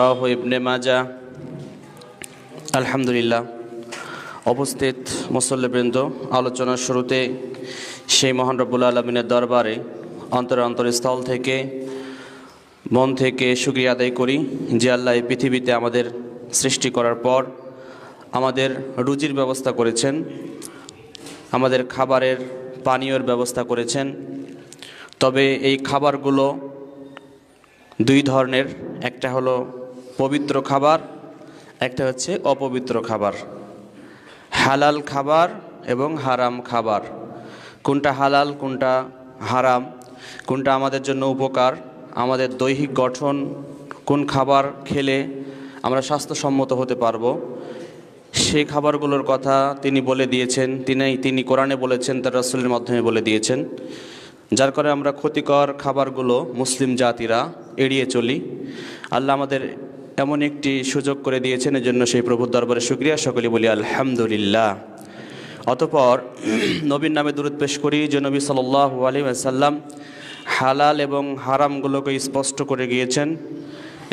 রাহ ইবনে মাজা আলহামদুলিল্লাহ অবস্থিত মুসল্লিবৃন্দ আলোচনার শুরুতে সেই মহান রব্বুল আলমিনের দরবারে অন্তর অন্তরস্থল থেকে মন থেকে সুক্রিয়া আদায় করি যে আল্লাহ এই পৃথিবীতে আমাদের সৃষ্টি করার পর আমাদের রুজির ব্যবস্থা করেছেন আমাদের খাবারের পানীয়র ব্যবস্থা করেছেন তবে এই খাবারগুলো দুই ধরনের একটা হলো পবিত্র খাবার একটা হচ্ছে অপবিত্র খাবার হালাল খাবার এবং হারাম খাবার কোনটা হালাল কোনটা হারাম কোনটা আমাদের জন্য উপকার আমাদের দৈহিক গঠন কোন খাবার খেলে আমরা স্বাস্থ্যসম্মত হতে পারবো সেই খাবারগুলোর কথা তিনি বলে দিয়েছেন তিনি তিনি কোরআনে বলেছেন তার রাসুলের মাধ্যমে বলে দিয়েছেন যার কারণে আমরা ক্ষতিকর খাবারগুলো মুসলিম জাতিরা এড়িয়ে চলি আল্লাহ আমাদের এমন একটি সুযোগ করে দিয়েছেন এজন্য সেই প্রভুর দরবারে শুক্রিয়া সকলে বলি আলহামদুলিল্লাহ অতপর নবীর নামে দূরত পেশ করি যে নবী সাল্লাহ আলিমাসাল্লাম হালাল এবং হারামগুলোকে স্পষ্ট করে গিয়েছেন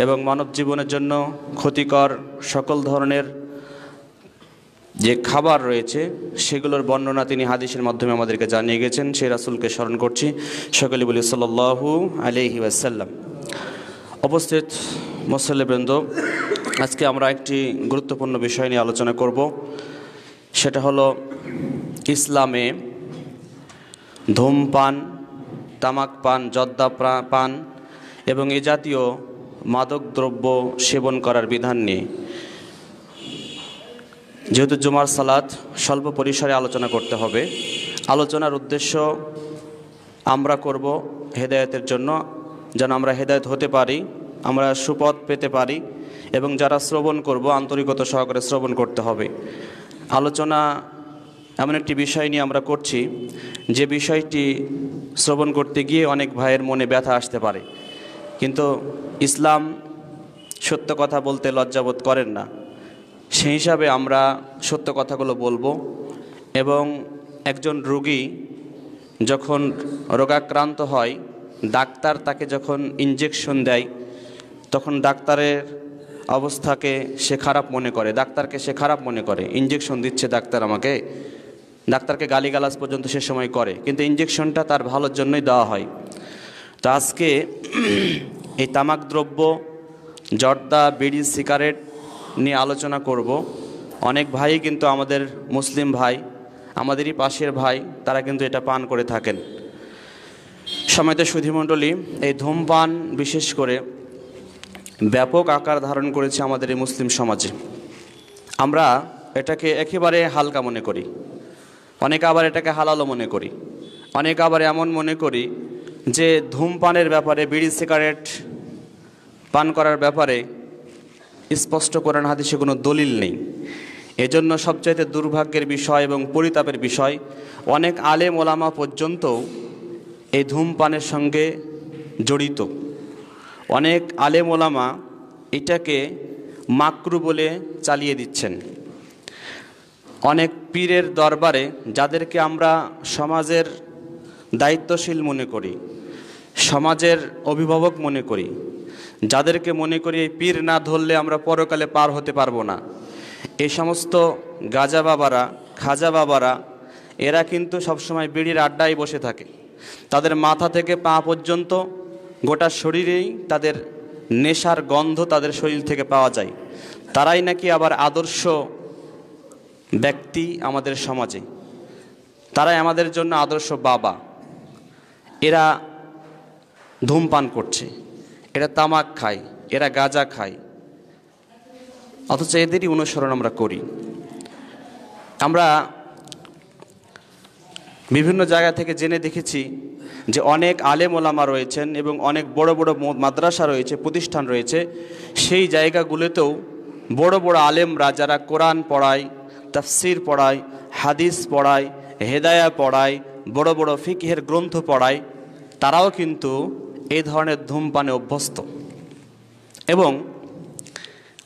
এবং মানব জীবনের জন্য ক্ষতিকর সকল ধরনের যে খাবার রয়েছে সেগুলোর বর্ণনা তিনি হাদিসের মাধ্যমে আমাদেরকে জানিয়ে গেছেন সেই রাসুলকে স্মরণ করছি সকলে বলি সাল্লাহু আলি ওয়াসাল্লাম উপস্থিত মোসাল্লেবৃন্দ আজকে আমরা একটি গুরুত্বপূর্ণ বিষয় নিয়ে আলোচনা করব সেটা হলো ইসলামে ধূমপান তামাক পান যদ্দা পান এবং এ জাতীয় মাদক দ্রব্য সেবন করার বিধান নিয়ে যেহেতু জুমার সালাত স্বল্প পরিসরে আলোচনা করতে হবে আলোচনার উদ্দেশ্য আমরা করব হেদায়তের জন্য যেন আমরা হেদায়ত হতে পারি আমরা সুপথ পেতে পারি এবং যারা শ্রবণ করব আন্তরিকতা সহকারে শ্রবণ করতে হবে আলোচনা এমন একটি বিষয় নিয়ে আমরা করছি যে বিষয়টি শ্রবণ করতে গিয়ে অনেক ভাইয়ের মনে ব্যথা আসতে পারে কিন্তু ইসলাম সত্য কথা বলতে লজ্জাবোধ করেন না সেই হিসাবে আমরা সত্য কথাগুলো বলবো এবং একজন রোগী যখন রোগাক্রান্ত হয় ডাক্তার তাকে যখন ইঞ্জেকশন দেয় তখন ডাক্তারের অবস্থাকে সে খারাপ মনে করে ডাক্তারকে সে খারাপ মনে করে ইঞ্জেকশন দিচ্ছে ডাক্তার আমাকে ডাক্তারকে গালিগালাজ পর্যন্ত সে সময় করে কিন্তু ইঞ্জেকশনটা তার ভালোর জন্যই দেওয়া হয় তো আজকে এই তামাক দ্রব্য জর্দা বিড়ি সিগারেট নিয়ে আলোচনা করব অনেক ভাই কিন্তু আমাদের মুসলিম ভাই আমাদেরই পাশের ভাই তারা কিন্তু এটা পান করে থাকেন সময়তে সুধিমণ্ডলী এই ধূমপান বিশেষ করে ব্যাপক আকার ধারণ করেছে আমাদের এই মুসলিম সমাজে আমরা এটাকে একেবারে হালকা মনে করি অনেকে আবার এটাকে হালালও মনে করি অনেক আবার এমন মনে করি যে ধূমপানের ব্যাপারে বিড়ি সিগারেট পান করার ব্যাপারে স্পষ্ট কোরআন হাদিসে কোনো দলিল নেই এজন্য সবচাইতে দুর্ভাগ্যের বিষয় এবং পরিতাপের বিষয় অনেক আলে মোলামা পর্যন্ত এই ধূমপানের সঙ্গে জড়িত অনেক আলেম ওলামা এটাকে মাকরু বলে চালিয়ে দিচ্ছেন অনেক পীরের দরবারে যাদেরকে আমরা সমাজের দায়িত্বশীল মনে করি সমাজের অভিভাবক মনে করি যাদেরকে মনে করি এই পীর না ধরলে আমরা পরকালে পার হতে পারবো না এই সমস্ত গাজা বাবারা খাজা বাবারা এরা কিন্তু সবসময় বিড়ির আড্ডায় বসে থাকে তাদের মাথা থেকে পা পর্যন্ত গোটা শরীরেই তাদের নেশার গন্ধ তাদের শরীর থেকে পাওয়া যায় তারাই নাকি আবার আদর্শ ব্যক্তি আমাদের সমাজে তারাই আমাদের জন্য আদর্শ বাবা এরা ধূমপান করছে এরা তামাক খায় এরা গাঁজা খায় অথচ এদেরই অনুসরণ আমরা করি আমরা বিভিন্ন জায়গা থেকে জেনে দেখেছি যে অনেক আলেম ওলামা রয়েছেন এবং অনেক বড় বড় মাদ্রাসা রয়েছে প্রতিষ্ঠান রয়েছে সেই জায়গাগুলোতেও বড় বড় আলেম রাজারা কোরআন পড়ায় তাফসির পড়ায় হাদিস পড়ায় হেদায়া পড়ায় বড় বড় ফিকহের গ্রন্থ পড়ায় তারাও কিন্তু এই ধরনের ধূমপানে অভ্যস্ত এবং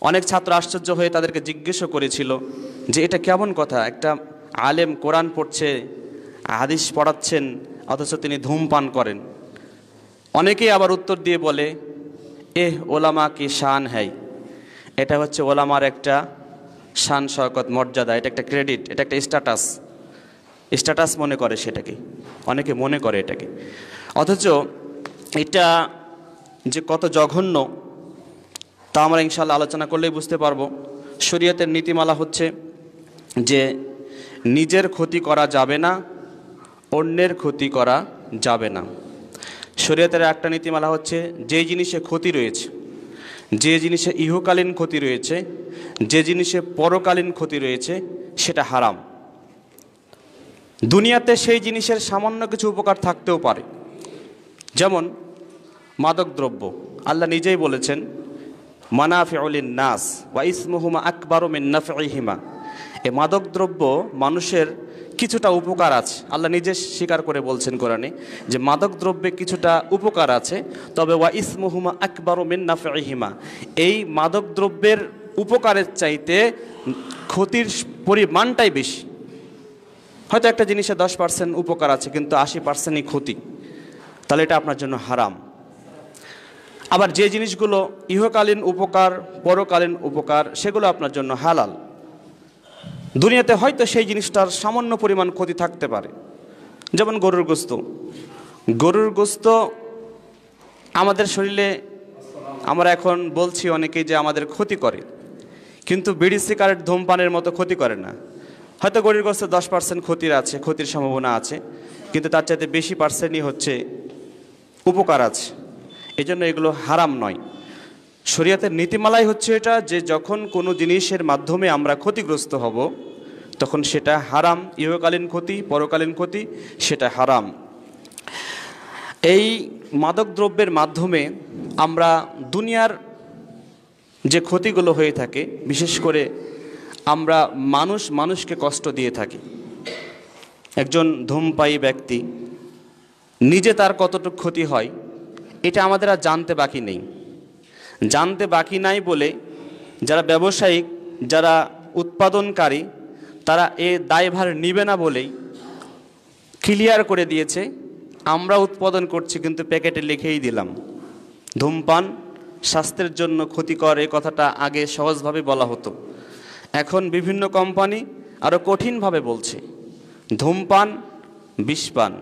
অনেক ছাত্র আশ্চর্য হয়ে তাদেরকে জিজ্ঞেসও করেছিল যে এটা কেমন কথা একটা আলেম কোরআন পড়ছে হাদিস পড়াচ্ছেন অথচ তিনি ধূমপান করেন অনেকেই আবার উত্তর দিয়ে বলে এহ ওলামা কি শান হ্যাই এটা হচ্ছে ওলামার একটা শান শকত মর্যাদা এটা একটা ক্রেডিট এটা একটা স্ট্যাটাস স্ট্যাটাস মনে করে সেটাকে অনেকে মনে করে এটাকে অথচ এটা যে কত জঘন্য তা আমরা ইনশাল্লাহ আলোচনা করলেই বুঝতে পারবো শরীয়তের নীতিমালা হচ্ছে যে নিজের ক্ষতি করা যাবে না অন্যের ক্ষতি করা যাবে না শরীয়তের একটা নীতিমালা হচ্ছে যে জিনিসে ক্ষতি রয়েছে যে জিনিসে ইহকালীন ক্ষতি রয়েছে যে জিনিসে পরকালীন ক্ষতি রয়েছে সেটা হারাম দুনিয়াতে সেই জিনিসের সামান্য কিছু উপকার থাকতেও পারে যেমন মাদকদ্রব্য আল্লাহ নিজেই বলেছেন মানাফিউলিন নাস ওয়া ইসমুহুমা আকবর মিন হিমা এ মাদকদ্রব্য মানুষের কিছুটা উপকার আছে আল্লাহ নিজে স্বীকার করে বলছেন কোরআনে যে মাদক দ্রব্যে কিছুটা উপকার আছে তবে ওয়া ইসমুহুমা আকবর হিমা এই মাদক দ্রব্যের উপকারের চাইতে ক্ষতির পরিমাণটাই বেশি হয়তো একটা জিনিসে দশ পার্সেন্ট উপকার আছে কিন্তু আশি পার্সেন্টই ক্ষতি তাহলে এটা আপনার জন্য হারাম আবার যে জিনিসগুলো ইহকালীন উপকার পরকালীন উপকার সেগুলো আপনার জন্য হালাল দুনিয়াতে হয়তো সেই জিনিসটার সামান্য পরিমাণ ক্ষতি থাকতে পারে যেমন গরুর গোস্ত গরুর গোস্ত আমাদের শরীরে আমরা এখন বলছি অনেকেই যে আমাদের ক্ষতি করে কিন্তু বিড়ি সিগারেট ধূমপানের মতো ক্ষতি করে না হয়তো গরুর গোস্ত দশ পার্সেন্ট ক্ষতির আছে ক্ষতির সম্ভাবনা আছে কিন্তু তার চাইতে বেশি পার্সেন্টই হচ্ছে উপকার আছে এজন্য এগুলো হারাম নয় শরিয়াতের নীতিমালাই হচ্ছে এটা যে যখন কোনো জিনিসের মাধ্যমে আমরা ক্ষতিগ্রস্ত হব তখন সেটা হারাম ইহকালীন ক্ষতি পরকালীন ক্ষতি সেটা হারাম এই মাদকদ্রব্যের মাধ্যমে আমরা দুনিয়ার যে ক্ষতিগুলো হয়ে থাকে বিশেষ করে আমরা মানুষ মানুষকে কষ্ট দিয়ে থাকি একজন ধূমপায়ী ব্যক্তি নিজে তার কতটুকু ক্ষতি হয় এটা আমাদের আর জানতে বাকি নেই জানতে বাকি নাই বলে যারা ব্যবসায়িক যারা উৎপাদনকারী তারা এ দায়ভার নিবে না বলেই ক্লিয়ার করে দিয়েছে আমরা উৎপাদন করছি কিন্তু প্যাকেটে লিখেই দিলাম ধূমপান স্বাস্থ্যের জন্য ক্ষতিকর এ কথাটা আগে সহজভাবে বলা হতো এখন বিভিন্ন কোম্পানি আরও কঠিনভাবে বলছে ধূমপান বিষপান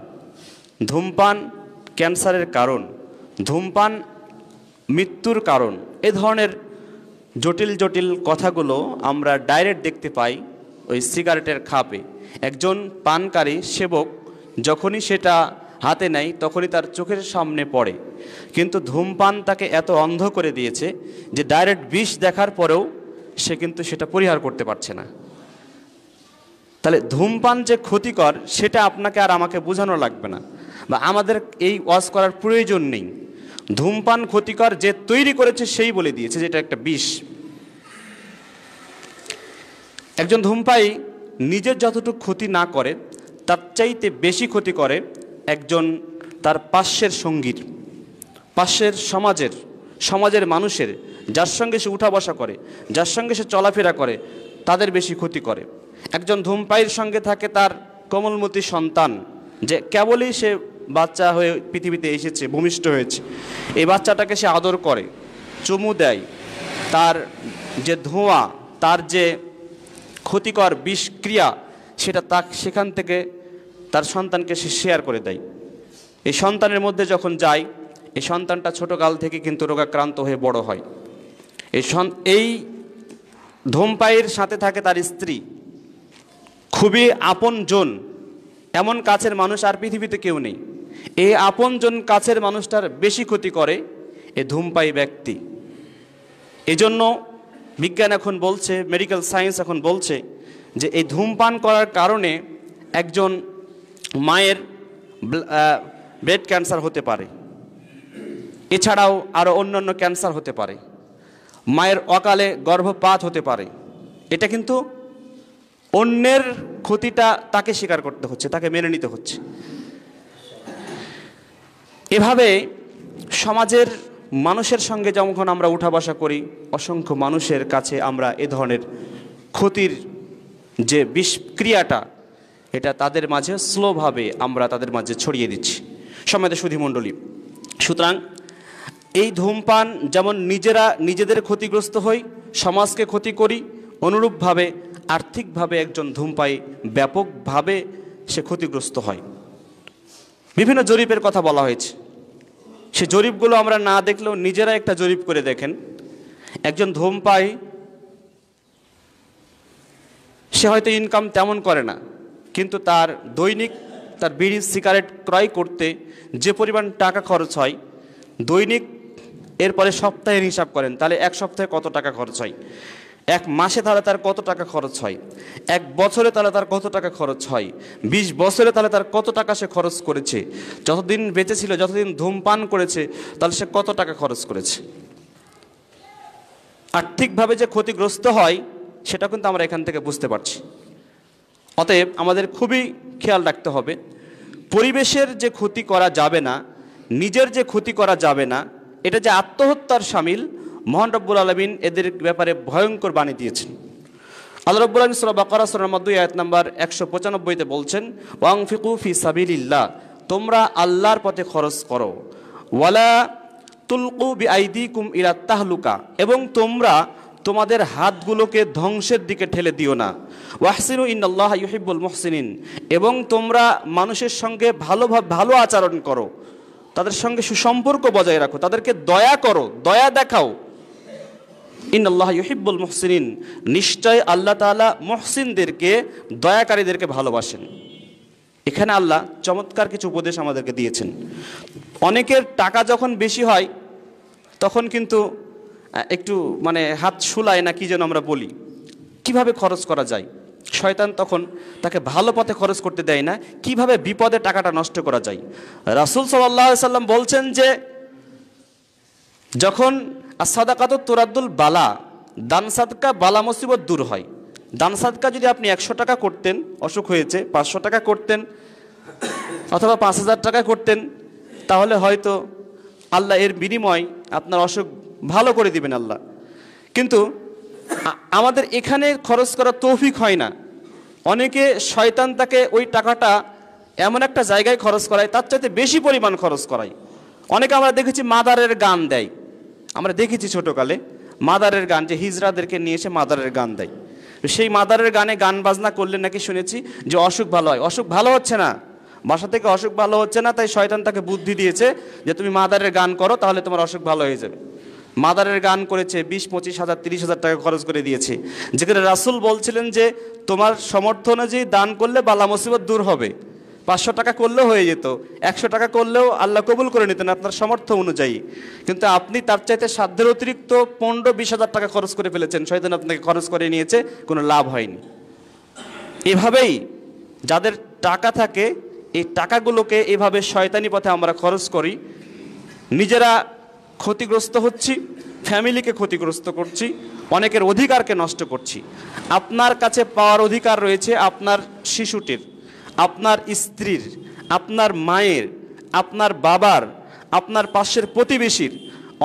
ধূমপান ক্যান্সারের কারণ ধূমপান মৃত্যুর কারণ এ ধরনের জটিল জটিল কথাগুলো আমরা ডাইরেক্ট দেখতে পাই ওই সিগারেটের খাপে একজন পানকারী সেবক যখনই সেটা হাতে নেয় তখনই তার চোখের সামনে পড়ে কিন্তু ধূমপান তাকে এত অন্ধ করে দিয়েছে যে ডাইরেক্ট বিষ দেখার পরেও সে কিন্তু সেটা পরিহার করতে পারছে না তাহলে ধূমপান যে ক্ষতিকর সেটা আপনাকে আর আমাকে বোঝানো লাগবে না বা আমাদের এই ওয়াশ করার প্রয়োজন নেই ধূমপান ক্ষতিকর যে তৈরি করেছে সেই বলে দিয়েছে যেটা একটা বিষ একজন ধূমপাই নিজের যতটুকু ক্ষতি না করে তার চাইতে বেশি ক্ষতি করে একজন তার পার্শ্বের সঙ্গীর পার্শ্বের সমাজের সমাজের মানুষের যার সঙ্গে সে উঠা বসা করে যার সঙ্গে সে চলাফেরা করে তাদের বেশি ক্ষতি করে একজন ধূমপাইয়ের সঙ্গে থাকে তার কোমলমতি সন্তান যে কেবলই সে বাচ্চা হয়ে পৃথিবীতে এসেছে ভূমিষ্ঠ হয়েছে এই বাচ্চাটাকে সে আদর করে চুমু দেয় তার যে ধোঁয়া তার যে ক্ষতিকর বিষক্রিয়া সেটা তা সেখান থেকে তার সন্তানকে সে শেয়ার করে দেয় এই সন্তানের মধ্যে যখন যায় এই সন্তানটা ছোটোকাল থেকে কিন্তু রোগাক্রান্ত হয়ে বড় হয় এই এই ধূমপাইয়ের সাথে থাকে তার স্ত্রী খুবই আপন জন এমন কাছের মানুষ আর পৃথিবীতে কেউ নেই এ আপনজন কাছের মানুষটার বেশি ক্ষতি করে এ ধূমপাই ব্যক্তি এজন্য বিজ্ঞান এখন বলছে মেডিকেল সায়েন্স এখন বলছে যে এই ধূমপান করার কারণে একজন মায়ের ব্রেড ক্যান্সার হতে পারে এছাড়াও আরও অন্যান্য ক্যান্সার হতে পারে মায়ের অকালে গর্ভপাত হতে পারে এটা কিন্তু অন্যের ক্ষতিটা তাকে স্বীকার করতে হচ্ছে তাকে মেনে নিতে হচ্ছে এভাবে সমাজের মানুষের সঙ্গে যখন আমরা উঠা বসা করি অসংখ্য মানুষের কাছে আমরা এ ধরনের ক্ষতির যে বিষক্রিয়াটা এটা তাদের মাঝে স্লোভাবে আমরা তাদের মাঝে ছড়িয়ে দিচ্ছি সমাজের সুধিমণ্ডলী সুতরাং এই ধূমপান যেমন নিজেরা নিজেদের ক্ষতিগ্রস্ত হই সমাজকে ক্ষতি করি অনুরূপভাবে আর্থিকভাবে একজন ধূমপাই ব্যাপকভাবে সে ক্ষতিগ্রস্ত হয় বিভিন্ন জরিপের কথা বলা হয়েছে সে জরিপগুলো আমরা না দেখলেও নিজেরা একটা জরিপ করে দেখেন একজন ধূমপাই সে হয়তো ইনকাম তেমন করে না কিন্তু তার দৈনিক তার বিড়ি সিগারেট ক্রয় করতে যে পরিমাণ টাকা খরচ হয় দৈনিক এরপরে সপ্তাহের হিসাব করেন তাহলে এক সপ্তাহে কত টাকা খরচ হয় এক মাসে তাহলে তার কত টাকা খরচ হয় এক বছরে তাহলে তার কত টাকা খরচ হয় ২০ বছরে তাহলে তার কত টাকা সে খরচ করেছে যতদিন বেঁচে ছিল যতদিন ধূমপান করেছে তাহলে সে কত টাকা খরচ করেছে আর্থিকভাবে যে ক্ষতিগ্রস্ত হয় সেটা কিন্তু আমরা এখান থেকে বুঝতে পারছি অতএব আমাদের খুবই খেয়াল রাখতে হবে পরিবেশের যে ক্ষতি করা যাবে না নিজের যে ক্ষতি করা যাবে না এটা যে আত্মহত্যার সামিল মহান রব্বুল আলমিন এদের ব্যাপারে ভয়ঙ্কর বাণী দিয়েছেন আল্লাহ রব্বুল আলমিন সাল্লাহ বাকারা সুরামা দুই আয়াত নাম্বার একশো পঁচানব্বইতে বলছেন ফিকু ফি সাবিল্লা তোমরা আল্লাহর পথে খরচ করো ওয়ালা তুলকু বি কুম ইরা তাহলুকা এবং তোমরা তোমাদের হাতগুলোকে ধ্বংসের দিকে ঠেলে দিও না ওয়াহসিনু আল্লাহ ইউহিবুল মহসিন এবং তোমরা মানুষের সঙ্গে ভালোভাবে ভালো আচরণ করো তাদের সঙ্গে সুসম্পর্ক বজায় রাখো তাদেরকে দয়া করো দয়া দেখাও ইন আল্লাহ ইহিব্বুল মহসিন নিশ্চয় আল্লাহ তালা মহসিনদেরকে দয়াকারীদেরকে ভালোবাসেন এখানে আল্লাহ চমৎকার কিছু উপদেশ আমাদেরকে দিয়েছেন অনেকের টাকা যখন বেশি হয় তখন কিন্তু একটু মানে হাত শুলায় না কি যেন আমরা বলি কিভাবে খরচ করা যায় শয়তান তখন তাকে ভালো পথে খরচ করতে দেয় না কিভাবে বিপদে টাকাটা নষ্ট করা যায় রাসুল সাল্লাহ সাল্লাম বলছেন যে যখন আসাদাকাত তোরাদ্দুল বালা দান সাদকা বালা মুসিবত দূর হয় দান সাদকা যদি আপনি একশো টাকা করতেন অসুখ হয়েছে পাঁচশো টাকা করতেন অথবা পাঁচ হাজার টাকা করতেন তাহলে হয়তো আল্লাহ এর বিনিময় আপনার অসুখ ভালো করে দিবেন আল্লাহ কিন্তু আমাদের এখানে খরচ করা তৌফিক হয় না অনেকে শয়তান তাকে ওই টাকাটা এমন একটা জায়গায় খরচ করায় তার চাইতে বেশি পরিমাণ খরচ করায় অনেকে আমরা দেখেছি মাদারের গান দেয় আমরা দেখেছি ছোটোকালে মাদারের গান যে হিজরাদেরকে নিয়ে এসে মাদারের গান দেয় সেই মাদারের গানে গান বাজনা করলে নাকি শুনেছি যে অসুখ ভালো হয় অসুখ ভালো হচ্ছে না বাসা থেকে অসুখ ভালো হচ্ছে না তাই শয়তান তাকে বুদ্ধি দিয়েছে যে তুমি মাদারের গান করো তাহলে তোমার অসুখ ভালো হয়ে যাবে মাদারের গান করেছে বিশ পঁচিশ হাজার তিরিশ হাজার টাকা খরচ করে দিয়েছে যেখানে রাসুল বলছিলেন যে তোমার সমর্থনে অনুযায়ী দান করলে বালা মুসিবত দূর হবে পাঁচশো টাকা করলেও হয়ে যেত একশো টাকা করলেও আল্লাহ কবুল করে নিতেন আপনার সামর্থ্য অনুযায়ী কিন্তু আপনি তার চাইতে সাধ্যের অতিরিক্ত পনেরো বিশ হাজার টাকা খরচ করে ফেলেছেন শয়তান আপনাকে খরচ করে নিয়েছে কোনো লাভ হয়নি এভাবেই যাদের টাকা থাকে এই টাকাগুলোকে এভাবে শয়তানি পথে আমরা খরচ করি নিজেরা ক্ষতিগ্রস্ত হচ্ছি ফ্যামিলিকে ক্ষতিগ্রস্ত করছি অনেকের অধিকারকে নষ্ট করছি আপনার কাছে পাওয়ার অধিকার রয়েছে আপনার শিশুটির আপনার স্ত্রীর আপনার মায়ের আপনার বাবার আপনার পাশের প্রতিবেশীর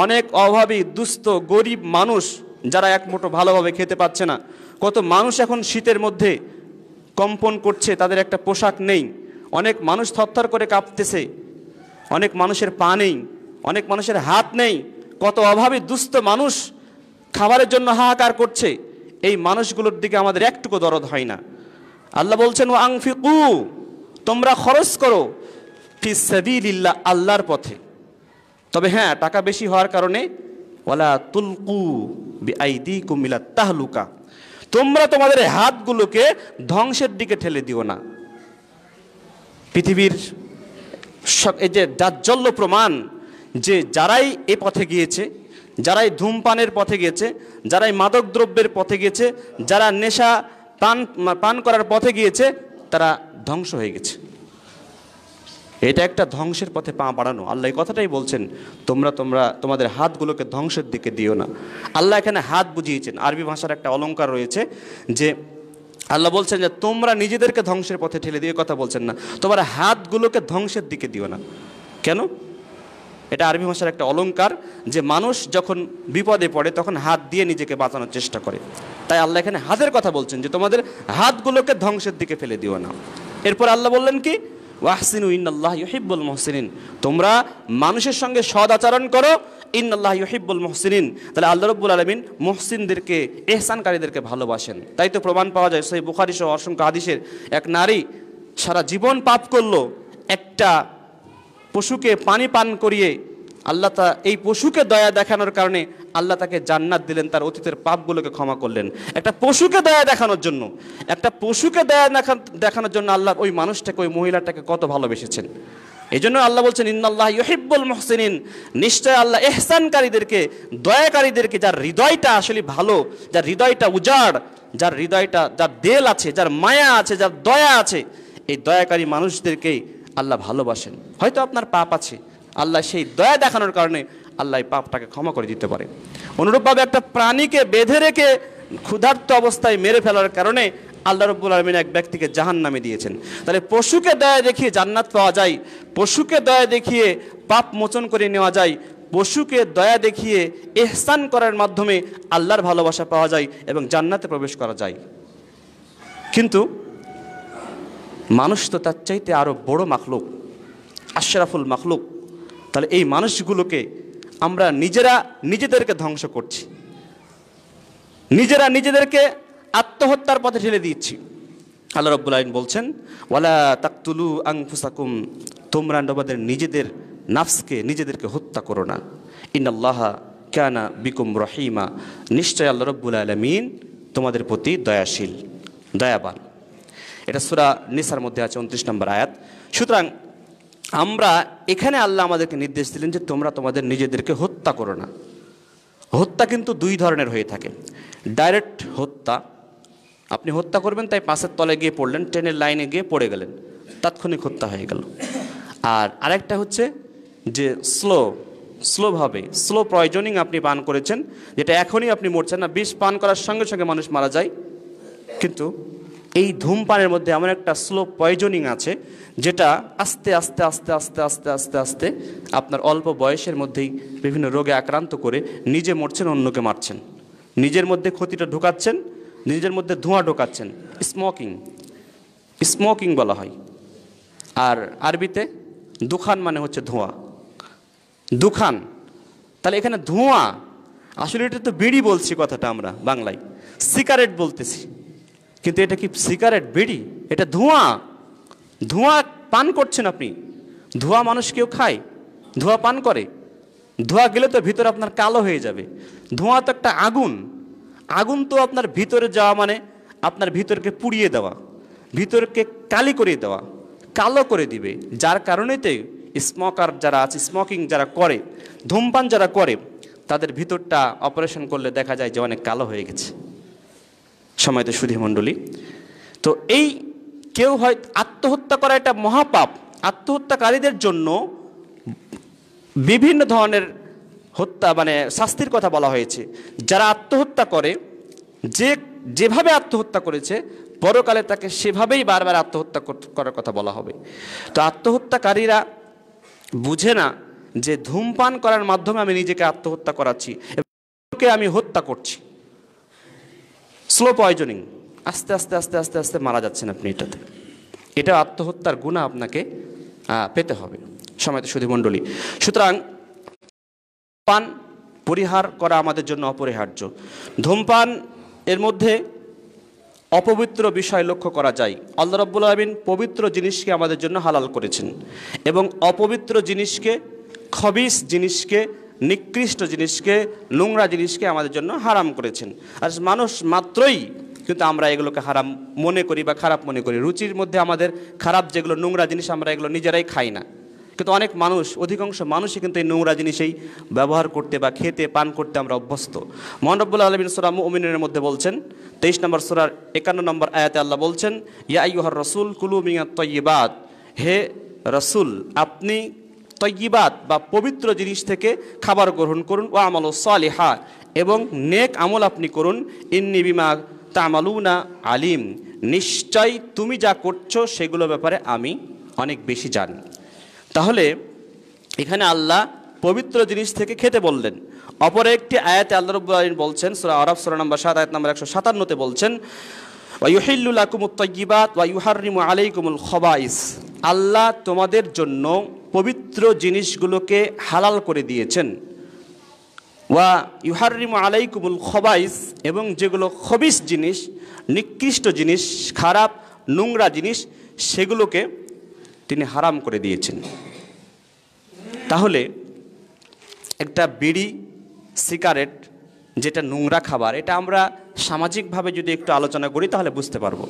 অনেক অভাবী দুস্থ গরিব মানুষ যারা এক মুঠো ভালোভাবে খেতে পাচ্ছে না কত মানুষ এখন শীতের মধ্যে কম্পন করছে তাদের একটা পোশাক নেই অনেক মানুষ থরথর করে কাঁপতেছে অনেক মানুষের পা নেই অনেক মানুষের হাত নেই কত অভাবী দুস্থ মানুষ খাবারের জন্য হাহাকার করছে এই মানুষগুলোর দিকে আমাদের একটুকু দরদ হয় না আল্লাহ বলছেন আংফিকু তোমরা খরচ করো ফিসাবিল্লা আল্লাহর পথে তবে হ্যাঁ টাকা বেশি হওয়ার কারণে ওলা তুলকু আইদি কুমিলা তাহলুকা তোমরা তোমাদের হাতগুলোকে ধ্বংসের দিকে ঠেলে দিও না পৃথিবীর এই যে দাজ্জল্য প্রমাণ যে যারাই এ পথে গিয়েছে যারাই ধূমপানের পথে গেছে যারাই মাদকদ্রব্যের পথে গেছে যারা নেশা পান পান করার পথে গিয়েছে তারা ধ্বংস হয়ে গেছে এটা একটা ধ্বংসের পথে পা বাড়ানো আল্লাহ এই কথাটাই বলছেন তোমরা তোমরা তোমাদের হাতগুলোকে ধ্বংসের দিকে দিও না আল্লাহ এখানে হাত বুঝিয়েছেন আরবি ভাষার একটা অলঙ্কার রয়েছে যে আল্লাহ বলছেন যে তোমরা নিজেদেরকে ধ্বংসের পথে ঠেলে দিয়ে কথা বলছেন না তোমার হাতগুলোকে ধ্বংসের দিকে দিও না কেন এটা আরবি ভাষার একটা অলঙ্কার যে মানুষ যখন বিপদে পড়ে তখন হাত দিয়ে নিজেকে বাঁচানোর চেষ্টা করে তাই আল্লাহ এখানে হাতের কথা বলছেন যে তোমাদের হাতগুলোকে ধ্বংসের দিকে ফেলে দিও না এরপর আল্লাহ বললেন কি ওয়াহসিন ইন্নআল্লাহ ইহিবুল মহসিন তোমরা মানুষের সঙ্গে সদ আচরণ করো ইন্নআল্লাহ ইহিবুল মহসিন তাহলে আল্লাহ রব্বুল আলমিন মহসিনদেরকে এহসানকারীদেরকে ভালোবাসেন তাই তো প্রমাণ পাওয়া যায় সেই বুখারি সহ অসংখ্য আদিসের এক নারী সারা জীবন পাপ করলো একটা পশুকে পানি পান করিয়ে আল্লাহ তা এই পশুকে দয়া দেখানোর কারণে আল্লাহ তাকে জান্নাত দিলেন তার অতীতের পাপগুলোকে ক্ষমা করলেন একটা পশুকে দয়া দেখানোর জন্য একটা পশুকে দয়া দেখানোর জন্য আল্লাহ ওই মানুষটাকে ওই মহিলাটাকে কত ভালোবেসেছেন এই জন্য আল্লাহ বলছেন আল্লাহ ইহিব্বুল মহসিনিন নিশ্চয় আল্লাহ এহসানকারীদেরকে দয়াকারীদেরকে যার হৃদয়টা আসলে ভালো যার হৃদয়টা উজাড় যার হৃদয়টা যার দেল আছে যার মায়া আছে যার দয়া আছে এই দয়াকারী মানুষদেরকেই আল্লাহ ভালোবাসেন হয়তো আপনার পাপ আছে আল্লাহ সেই দয়া দেখানোর কারণে আল্লাহ পাপটাকে ক্ষমা করে দিতে পারে অনুরূপভাবে একটা প্রাণীকে বেঁধে রেখে ক্ষুধার্ত অবস্থায় মেরে ফেলার কারণে আল্লাহ রব্বুল আলমিন এক ব্যক্তিকে জাহান নামে দিয়েছেন তাহলে পশুকে দয়া দেখিয়ে জান্নাত পাওয়া যায় পশুকে দয়া দেখিয়ে পাপ মোচন করে নেওয়া যায় পশুকে দয়া দেখিয়ে এহসান করার মাধ্যমে আল্লাহর ভালোবাসা পাওয়া যায় এবং জান্নাতে প্রবেশ করা যায় কিন্তু মানুষ তো তার চাইতে আরও বড় মাখলুক আশরাফুল মাখলুক তাহলে এই মানুষগুলোকে আমরা নিজেরা নিজেদেরকে ধ্বংস করছি নিজেরা নিজেদেরকে আত্মহত্যার পথে ঠেলে দিচ্ছি আল্লাহ রব্বুল আইন বলছেন ওয়ালা তাকতুলু ফুসাকুম তোমরা নবাদের নিজেদের নাফসকে নিজেদেরকে হত্যা করো না ইন্নাল্লাহ কানা বিকুম রহিমা নিশ্চয় আল্লাহ রব্বুল আলমিন তোমাদের প্রতি দয়াশীল দয়াবান এটা সুরা নিসার মধ্যে আছে উনত্রিশ নম্বর আয়াত সুতরাং আমরা এখানে আল্লাহ আমাদেরকে নির্দেশ দিলেন যে তোমরা তোমাদের নিজেদেরকে হত্যা করো না হত্যা কিন্তু দুই ধরনের হয়ে থাকে ডাইরেক্ট হত্যা আপনি হত্যা করবেন তাই পাশের তলে গিয়ে পড়লেন ট্রেনের লাইনে গিয়ে পড়ে গেলেন তাৎক্ষণিক হত্যা হয়ে গেল আর আরেকটা হচ্ছে যে স্লো স্লোভাবে স্লো পয়জনিং আপনি পান করেছেন যেটা এখনই আপনি মরছেন না বিষ পান করার সঙ্গে সঙ্গে মানুষ মারা যায় কিন্তু এই ধূমপানের মধ্যে এমন একটা স্লো পয়জনিং আছে যেটা আস্তে আস্তে আস্তে আস্তে আস্তে আস্তে আস্তে আপনার অল্প বয়সের মধ্যেই বিভিন্ন রোগে আক্রান্ত করে নিজে মরছেন অন্যকে মারছেন নিজের মধ্যে ক্ষতিটা ঢোকাচ্ছেন নিজের মধ্যে ধোঁয়া ঢোকাচ্ছেন স্মোকিং স্মোকিং বলা হয় আর আরবিতে দুখান মানে হচ্ছে ধোঁয়া দুখান তাহলে এখানে ধোঁয়া আসলে এটা তো বিড়ি বলছি কথাটা আমরা বাংলায় সিগারেট বলতেছি কিন্তু এটা কি সিগারেট বিড়ি এটা ধোঁয়া ধোঁয়া পান করছেন আপনি ধোঁয়া মানুষ কেউ খায় ধোঁয়া পান করে ধোঁয়া গেলে তো ভিতরে আপনার কালো হয়ে যাবে ধোঁয়া তো একটা আগুন আগুন তো আপনার ভিতরে যাওয়া মানে আপনার ভিতরকে পুড়িয়ে দেওয়া ভিতরকে কালি করে দেওয়া কালো করে দিবে যার কারণেতে স্মোকার যারা আছে স্মোকিং যারা করে ধূমপান যারা করে তাদের ভিতরটা অপারেশন করলে দেখা যায় যে অনেক কালো হয়ে গেছে সময়তে সুধী মণ্ডলী তো এই কেউ হয় আত্মহত্যা করা এটা মহাপাপ আত্মহত্যাকারীদের জন্য বিভিন্ন ধরনের হত্যা মানে শাস্তির কথা বলা হয়েছে যারা আত্মহত্যা করে যে যেভাবে আত্মহত্যা করেছে পরকালে তাকে সেভাবেই বারবার আত্মহত্যা করার কথা বলা হবে তো আত্মহত্যাকারীরা বুঝে না যে ধূমপান করার মাধ্যমে আমি নিজেকে আত্মহত্যা করাচ্ছি আমি হত্যা করছি স্লো পয়জনিং আস্তে আস্তে আস্তে আস্তে আস্তে মারা যাচ্ছেন আপনি এটাতে এটা আত্মহত্যার গুণা আপনাকে পেতে হবে তো সুধীমণ্ডলী সুতরাং পান পরিহার করা আমাদের জন্য অপরিহার্য ধূমপান এর মধ্যে অপবিত্র বিষয় লক্ষ্য করা যায় আল্লাহ রব্বুল আলমিন পবিত্র জিনিসকে আমাদের জন্য হালাল করেছেন এবং অপবিত্র জিনিসকে খবিস জিনিসকে নিকৃষ্ট জিনিসকে নোংরা জিনিসকে আমাদের জন্য হারাম করেছেন আর মানুষ মাত্রই কিন্তু আমরা এগুলোকে হারাম মনে করি বা খারাপ মনে করি রুচির মধ্যে আমাদের খারাপ যেগুলো নোংরা জিনিস আমরা এগুলো নিজেরাই খাই না কিন্তু অনেক মানুষ অধিকাংশ মানুষই কিন্তু এই নোংরা জিনিসেই ব্যবহার করতে বা খেতে পান করতে আমরা অভ্যস্ত মহানবুল্লা আলমিন সোরা মুমিনের মধ্যে বলছেন তেইশ নম্বর সোরার একান্ন নম্বর আয়াতে আল্লাহ বলছেন ইয়া ইউহর রসুল কুলু মিয়া তৈবাদ হে রসুল আপনি তৈবাত বা পবিত্র জিনিস থেকে খাবার গ্রহণ করুন ও আমল সালেহা এবং নেক আমল আপনি করুন ইন্নি বিমা তামালুনা আলিম নিশ্চয় তুমি যা করছো সেগুলো ব্যাপারে আমি অনেক বেশি জানি তাহলে এখানে আল্লাহ পবিত্র জিনিস থেকে খেতে বললেন অপর একটি আয়াতে আল্লাহ রব্বুল বলছেন সুরা আরব সুরা নম্বর সাত আয়াত নম্বর একশো সাতান্নতে বলছেন ওয়াইহিল্লুল আকুমুত্তগিবাত ওয়াইহার্নিম আলাইকুমুল খবাইস আল্লাহ তোমাদের জন্য পবিত্র জিনিসগুলোকে হালাল করে দিয়েছেন ওয়া ইউহারিম আলাইকুমুল খবাইস এবং যেগুলো খবিস জিনিস নিকৃষ্ট জিনিস খারাপ নোংরা জিনিস সেগুলোকে তিনি হারাম করে দিয়েছেন তাহলে একটা বিড়ি সিগারেট যেটা নোংরা খাবার এটা আমরা সামাজিকভাবে যদি একটু আলোচনা করি তাহলে বুঝতে পারবো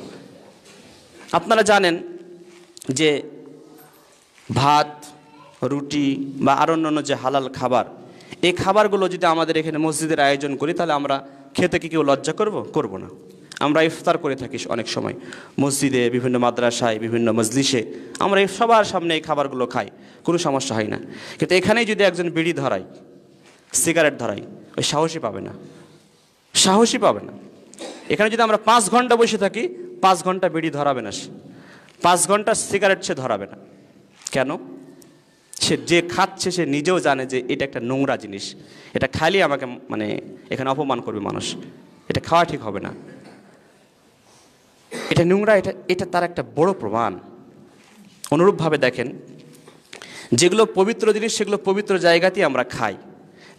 আপনারা জানেন যে ভাত রুটি বা আর অন্যান্য যে হালাল খাবার এই খাবারগুলো যদি আমাদের এখানে মসজিদের আয়োজন করি তাহলে আমরা খেতে কি কেউ লজ্জা করব করব না আমরা ইফতার করে থাকি অনেক সময় মসজিদে বিভিন্ন মাদ্রাসায় বিভিন্ন মজলিসে আমরা সবার সামনে এই খাবারগুলো খাই কোনো সমস্যা হয় না কিন্তু এখানেই যদি একজন বিড়ি ধরায় সিগারেট ধরাই ওই সাহসী পাবে না সাহসী পাবে না এখানে যদি আমরা পাঁচ ঘন্টা বসে থাকি পাঁচ ঘন্টা বিড়ি ধরাবে না সে পাঁচ ঘন্টা সিগারেট সে ধরাবে না কেন সে যে খাচ্ছে সে নিজেও জানে যে এটা একটা নোংরা জিনিস এটা খাইলে আমাকে মানে এখানে অপমান করবে মানুষ এটা খাওয়া ঠিক হবে না এটা নোংরা এটা এটা তার একটা বড় প্রমাণ অনুরূপভাবে দেখেন যেগুলো পবিত্র জিনিস সেগুলো পবিত্র জায়গাতেই আমরা খাই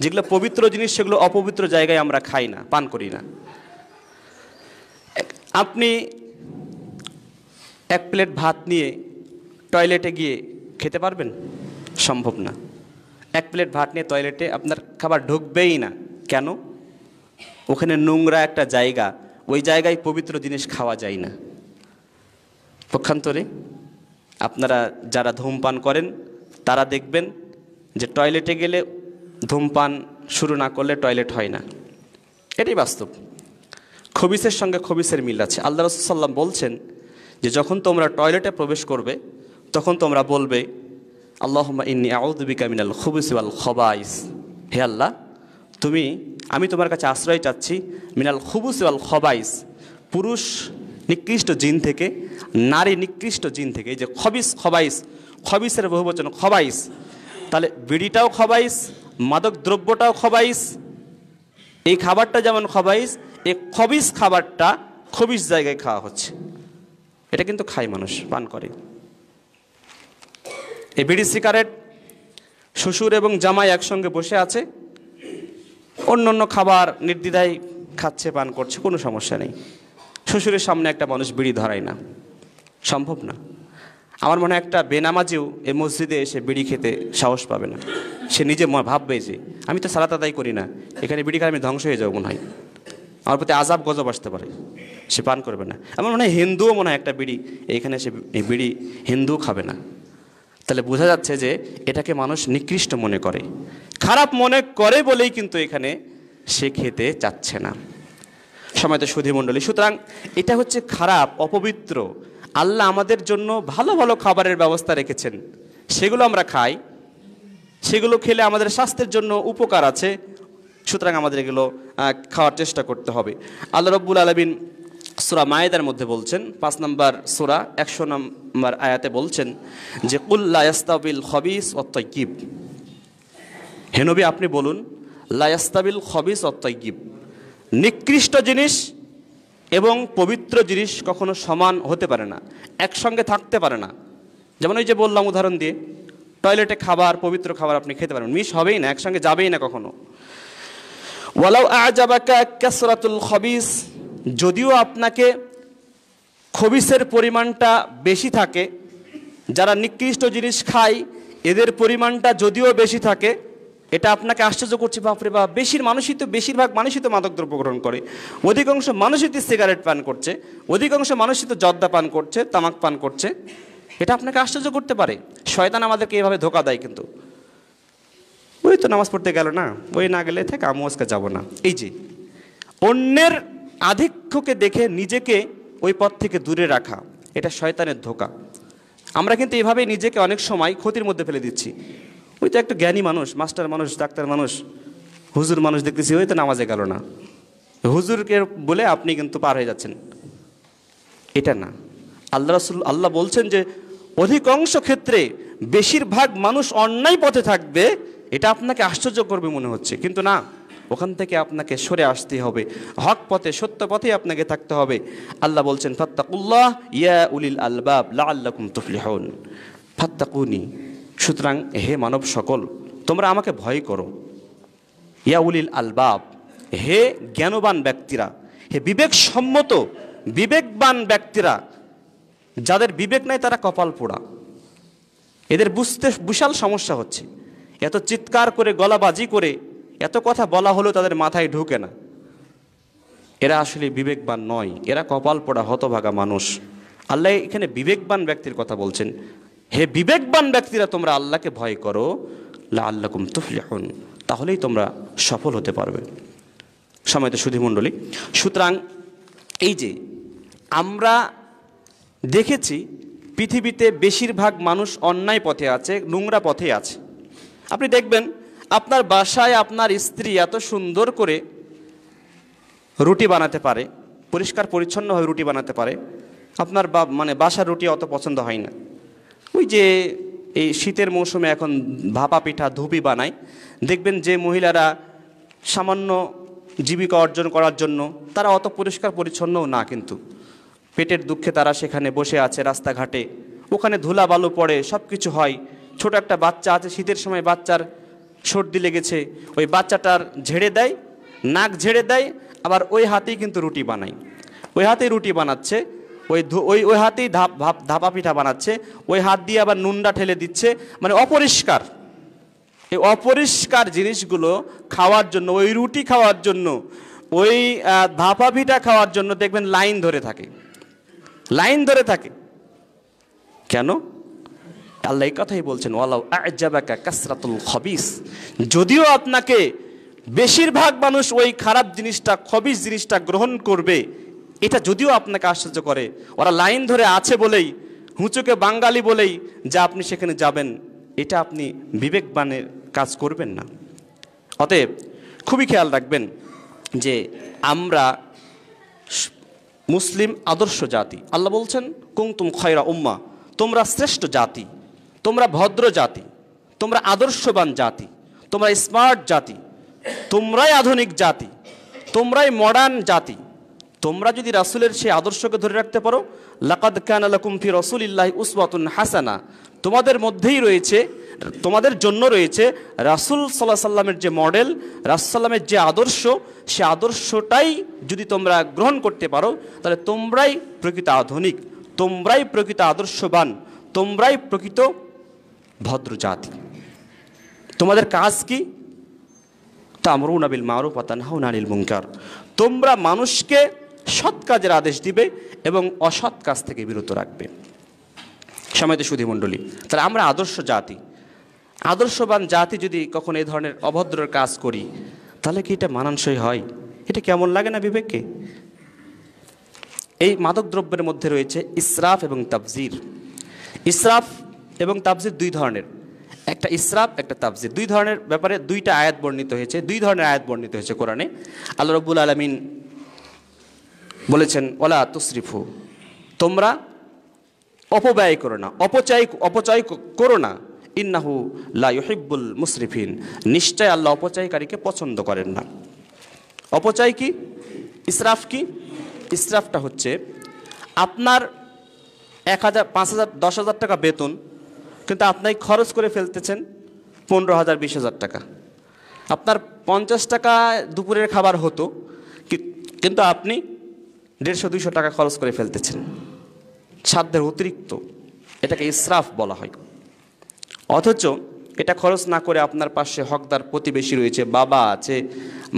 যেগুলো পবিত্র জিনিস সেগুলো অপবিত্র জায়গায় আমরা খাই না পান করি না আপনি এক প্লেট ভাত নিয়ে টয়লেটে গিয়ে খেতে পারবেন সম্ভব না এক প্লেট ভাত নিয়ে টয়লেটে আপনার খাবার ঢুকবেই না কেন ওখানে নোংরা একটা জায়গা ওই জায়গায় পবিত্র জিনিস খাওয়া যায় না পক্ষান্তরে আপনারা যারা ধূমপান করেন তারা দেখবেন যে টয়লেটে গেলে ধূমপান শুরু না করলে টয়লেট হয় না এটাই বাস্তব খবিসের সঙ্গে খবিসের মিল আছে আল্লাহ রসুল্লাম বলছেন যে যখন তোমরা টয়লেটে প্রবেশ করবে তখন তোমরা বলবে আল্লাহমা ইন্নি আউদ্দিকা মিনাল খুবুসিওয়াল খবাইস হে আল্লাহ তুমি আমি তোমার কাছে আশ্রয় চাচ্ছি মিনাল খুবুসিওয়াল খবাইস পুরুষ নিকৃষ্ট জিন থেকে নারী নিকৃষ্ট জিন থেকে এই যে খবিস খবাইস খবিসের বহুবচন খবাইস তাহলে বিড়িটাও খবাইস মাদক দ্রব্যটাও খবাইস এই খাবারটা যেমন খবাইস এই খবিস খাবারটা খবিস জায়গায় খাওয়া হচ্ছে এটা কিন্তু খায় মানুষ পান করে এই বিড়ি সিগারেট শ্বশুর এবং জামাই একসঙ্গে বসে আছে অন্য অন্য খাবার নির্দ্বিধায় খাচ্ছে পান করছে কোনো সমস্যা নেই শ্বশুরের সামনে একটা মানুষ বিড়ি ধরায় না সম্ভব না আমার মনে একটা বেনামাজিও এই মসজিদে এসে বিড়ি খেতে সাহস পাবে না সে নিজে ভাববে যে আমি তো সারা তাদাই করি না এখানে বিড়ি খেলে আমি ধ্বংস হয়ে যাবো মনে হয় আমার প্রতি আজাব গজব আসতে পারে সে পান করবে না আমার মনে হয় হিন্দুও মনে হয় একটা বিড়ি এখানে সে বিড়ি হিন্দু খাবে না তাহলে বোঝা যাচ্ছে যে এটাকে মানুষ নিকৃষ্ট মনে করে খারাপ মনে করে বলেই কিন্তু এখানে সে খেতে চাচ্ছে না সময় তো সুধীমণ্ডলী সুতরাং এটা হচ্ছে খারাপ অপবিত্র আল্লাহ আমাদের জন্য ভালো ভালো খাবারের ব্যবস্থা রেখেছেন সেগুলো আমরা খাই সেগুলো খেলে আমাদের স্বাস্থ্যের জন্য উপকার আছে সুতরাং আমাদের এগুলো খাওয়ার চেষ্টা করতে হবে আল্লাহ রব্বুল আলমিন সুরা মায়েদার মধ্যে বলছেন পাঁচ নম্বর সুরা একশো নম্বর আয়াতে বলছেন যে কুল্লাস্তাবিল হবিস খবিস হেনবি আপনি বলুন লায়াস্তাবিল হবিস অত্যকিব নিকৃষ্ট জিনিস এবং পবিত্র জিনিস কখনো সমান হতে পারে না একসঙ্গে থাকতে পারে না যেমন ওই যে বললাম উদাহরণ দিয়ে টয়লেটে খাবার পবিত্র খাবার আপনি খেতে পারেন মিস হবেই না একসঙ্গে যাবেই না কখনো ওয়ালাউ আজাবাকা ক্যাসরাতুল হবিস যদিও আপনাকে খবিসের পরিমাণটা বেশি থাকে যারা নিকৃষ্ট জিনিস খায় এদের পরিমাণটা যদিও বেশি থাকে এটা আপনাকে আশ্চর্য করছে বাপরে বা বেশির মানুষই তো বেশিরভাগ মানুষই তো মাদকদ্রব্য গ্রহণ করে অধিকাংশ মানুষই তো সিগারেট পান করছে অধিকাংশ মানুষই তো জর্দা পান করছে তামাক পান করছে এটা আপনাকে আশ্চর্য করতে পারে শয়তান আমাদেরকে এভাবে ধোকা দেয় কিন্তু ওই তো নামাজ পড়তে গেল না ওই না গেলে থেকে আমি আজকে যাবো না এই যে অন্যের আধিক্যকে দেখে নিজেকে ওই পথ থেকে দূরে রাখা এটা শয়তানের ধোকা আমরা কিন্তু এভাবেই নিজেকে অনেক সময় ক্ষতির মধ্যে ফেলে দিচ্ছি ওই তো একটা জ্ঞানী মানুষ মাস্টার মানুষ ডাক্তার মানুষ হুজুর মানুষ দেখতেছি ওই তো নামাজে গেল না হুজুরকে বলে আপনি কিন্তু পার হয়ে যাচ্ছেন এটা না আল্লাহ রসুল আল্লাহ বলছেন যে অধিকাংশ ক্ষেত্রে বেশিরভাগ মানুষ অন্যায় পথে থাকবে এটা আপনাকে আশ্চর্য করবে মনে হচ্ছে কিন্তু না ওখান থেকে আপনাকে সরে আসতে হবে হক পথে সত্য পথে আপনাকে থাকতে হবে আল্লাহ বলছেন ফাত্তাকুল্লাহ ইয়া উলিল আলবাব লা আল্লাকুম তুফলিহন ফাত্তাকুনি সুতরাং হে মানব সকল তোমরা আমাকে ভয় করো ইয়া উলিল আলবাব হে জ্ঞানবান ব্যক্তিরা হে বিবেক সম্মত বিবেকবান ব্যক্তিরা যাদের বিবেক নাই তারা কপাল পোড়া এদের বুঝতে বিশাল সমস্যা হচ্ছে এত চিৎকার করে গলাবাজি করে এত কথা বলা হলেও তাদের মাথায় ঢুকে না এরা আসলে বিবেকবান নয় এরা কপাল পড়া হতভাগা মানুষ আল্লাহ এখানে বিবেকবান ব্যক্তির কথা বলছেন হে বিবেকবান ব্যক্তিরা তোমরা আল্লাহকে ভয় করো লা কুম তুফলিহন তাহলেই তোমরা সফল হতে পারবে সময় তো সুধিমণ্ডলী সুতরাং এই যে আমরা দেখেছি পৃথিবীতে বেশিরভাগ মানুষ অন্যায় পথে আছে নোংরা পথে আছে আপনি দেখবেন আপনার বাসায় আপনার স্ত্রী এত সুন্দর করে রুটি বানাতে পারে পরিষ্কার পরিচ্ছন্নভাবে রুটি বানাতে পারে আপনার বা মানে বাসার রুটি অত পছন্দ হয় না ওই যে এই শীতের মৌসুমে এখন ভাপা পিঠা ধুপি বানায় দেখবেন যে মহিলারা সামান্য জীবিকা অর্জন করার জন্য তারা অত পরিষ্কার পরিচ্ছন্নও না কিন্তু পেটের দুঃখে তারা সেখানে বসে আছে রাস্তাঘাটে ওখানে ধুলা বালু পড়ে সব কিছু হয় ছোট একটা বাচ্চা আছে শীতের সময় বাচ্চার সর্দি লেগেছে ওই বাচ্চাটার ঝেড়ে দেয় নাক ঝেড়ে দেয় আবার ওই হাতেই কিন্তু রুটি বানায় ওই হাতেই রুটি বানাচ্ছে ওই ওই ওই হাতেই ধাপ ভাপ ধাপা পিঠা বানাচ্ছে ওই হাত দিয়ে আবার নুনডা ঠেলে দিচ্ছে মানে অপরিষ্কার এই অপরিষ্কার জিনিসগুলো খাওয়ার জন্য ওই রুটি খাওয়ার জন্য ওই ধাপা পিঠা খাওয়ার জন্য দেখবেন লাইন ধরে থাকে লাইন ধরে থাকে কেন আল্লাহ এই কথাই বলছেন ওয়ালাউ আজাবাকা কাসরাতুল খবিস যদিও আপনাকে বেশিরভাগ মানুষ ওই খারাপ জিনিসটা খবিস জিনিসটা গ্রহণ করবে এটা যদিও আপনাকে আশ্চর্য করে ওরা লাইন ধরে আছে বলেই হুঁচুকে বাঙালি বলেই যে আপনি সেখানে যাবেন এটা আপনি বিবেকবানের কাজ করবেন না অতএব খুবই খেয়াল রাখবেন যে আমরা মুসলিম আদর্শ জাতি আল্লাহ বলছেন কুমতুম খয়রা উম্মা তোমরা শ্রেষ্ঠ জাতি তোমরা ভদ্র জাতি তোমরা আদর্শবান জাতি তোমরা স্মার্ট জাতি তোমরাই আধুনিক জাতি তোমরাই মডার্ন জাতি তোমরা যদি রাসুলের সেই আদর্শকে ধরে রাখতে পারো লাকাদ খান আলকুমফি রসুল ইল্লাহ উসবাতুন হাসানা তোমাদের মধ্যেই রয়েছে তোমাদের জন্য রয়েছে রাসুল সাল্লাহ সাল্লামের যে মডেল রাসুসাল্লামের যে আদর্শ সে আদর্শটাই যদি তোমরা গ্রহণ করতে পারো তাহলে তোমরাই প্রকৃত আধুনিক তোমরাই প্রকৃত আদর্শবান তোমরাই প্রকৃত ভদ্র জাতি তোমাদের কাজ কি তামরুন আবিল মারুফ আতানহাউ নানিল মুঙ্কার তোমরা মানুষকে সৎ কাজের আদেশ দিবে এবং অসৎ কাজ থেকে বিরত রাখবে সময়তে সুধী মণ্ডলী তাহলে আমরা আদর্শ জাতি আদর্শবান জাতি যদি কখনো এই ধরনের অভদ্রর কাজ করি তাহলে কি এটা মানানসই হয় এটা কেমন লাগে না বিবেককে এই মাদকদ্রব্যের মধ্যে রয়েছে ইসরাফ এবং তাবজির ইসরাফ এবং তাফজির দুই ধরনের একটা ইসরাফ একটা তাফজির দুই ধরনের ব্যাপারে দুইটা আয়াত বর্ণিত হয়েছে দুই ধরনের আয়াত বর্ণিত হয়েছে কোরআনে আল্লাহ রব্বুল আলমিন বলেছেন ওলা তুসরিফু তোমরা অপব্যয় করো না অপচয় অপচয় করো না ইন্নাহু লাহিবুল মুসরিফিন নিশ্চয় আল্লাহ অপচয়কারীকে পছন্দ করেন না অপচয় কি ইসরাফ কি ইসরাফটা হচ্ছে আপনার এক হাজার পাঁচ হাজার দশ হাজার টাকা বেতন কিন্তু আপনাই খরচ করে ফেলতেছেন পনেরো হাজার বিশ হাজার টাকা আপনার পঞ্চাশ টাকা দুপুরের খাবার হতো কিন্তু আপনি দেড়শো দুইশো টাকা খরচ করে ফেলতেছেন সাধ্যের অতিরিক্ত এটাকে ইসরাফ বলা হয় অথচ এটা খরচ না করে আপনার পাশে হকদার প্রতিবেশী রয়েছে বাবা আছে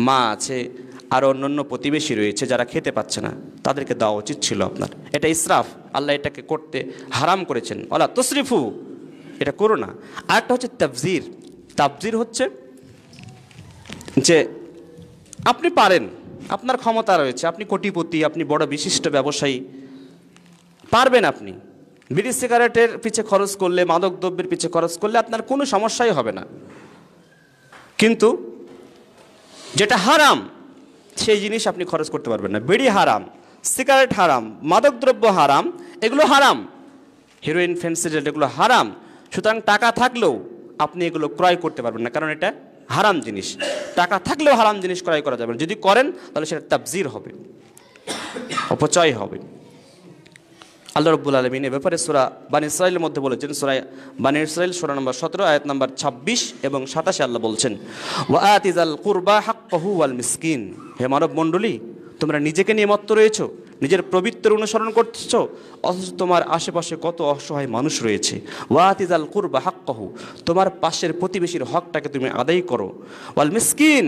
মা আছে আর অন্যান্য প্রতিবেশী রয়েছে যারা খেতে পাচ্ছে না তাদেরকে দেওয়া উচিত ছিল আপনার এটা ইসরাফ আল্লাহ এটাকে করতে হারাম করেছেন অলা তসরিফু এটা করো না আরেকটা হচ্ছে তাবজির তাবজির হচ্ছে যে আপনি পারেন আপনার ক্ষমতা রয়েছে আপনি কোটিপতি আপনি বড় বিশিষ্ট ব্যবসায়ী পারবেন আপনি বিড়ি সিগারেটের পিছে খরচ করলে মাদক দ্রব্যের পিছে খরচ করলে আপনার কোনো সমস্যাই হবে না কিন্তু যেটা হারাম সেই জিনিস আপনি খরচ করতে পারবেন না বিড়ি হারাম সিগারেট হারাম মাদক দ্রব্য হারাম এগুলো হারাম হিরোইন ফেন্সিডেন্ট এগুলো হারাম সুতরাং টাকা থাকলেও আপনি এগুলো ক্রয় করতে পারবেন না কারণ এটা হারাম জিনিস টাকা থাকলেও হারাম জিনিস ক্রয় করা যাবে না যদি করেন তাহলে সেটা তাবজির হবে অপচয় হবে আল্লাহ রব্বুল আলমিন এ ব্যাপারে সুরা বান ইসরায়েলের মধ্যে বলেছেন সুরা বান ইসরায়েল সুরা নম্বর সতেরো আয়াত নম্বর ছাব্বিশ এবং সাতাশে আল্লাহ বলছেন ওয়া আতিজাল কুরবা হাক্কাহু ওয়াল মিসকিন হে মানব মণ্ডলী তোমরা নিজেকে নিয়ে মত্ত রয়েছ নিজের প্রবৃত্তের অনুসরণ করছ অথচ তোমার আশেপাশে কত অসহায় মানুষ রয়েছে ওয়াতিজাল কুরবা হাক কহু তোমার পাশের প্রতিবেশীর হকটাকে তুমি আদায় করো ওয়াল মিসকিন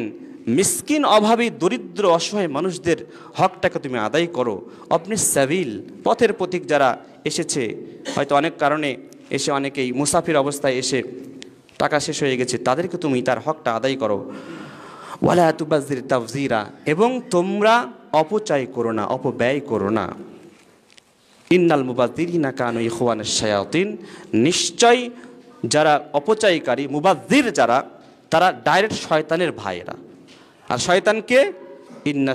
মিসকিন অভাবী দরিদ্র অসহায় মানুষদের হকটাকে তুমি আদায় করো আপনি স্যাভিল পথের প্রতীক যারা এসেছে হয়তো অনেক কারণে এসে অনেকেই মুসাফির অবস্থায় এসে টাকা শেষ হয়ে গেছে তাদেরকে তুমি তার হকটা আদায় করো ওয়ালাহাতুবাজির তাফজিরা এবং তোমরা অপচয় করো না অপব্যয় করো না ইন্নাল মুবাজিরিনা কানু ইহান শায়াতিন নিশ্চয় যারা অপচয়কারী মুবাজির যারা তারা ডাইরেক্ট শয়তানের ভাইয়েরা আর শয়তানকে ইন্না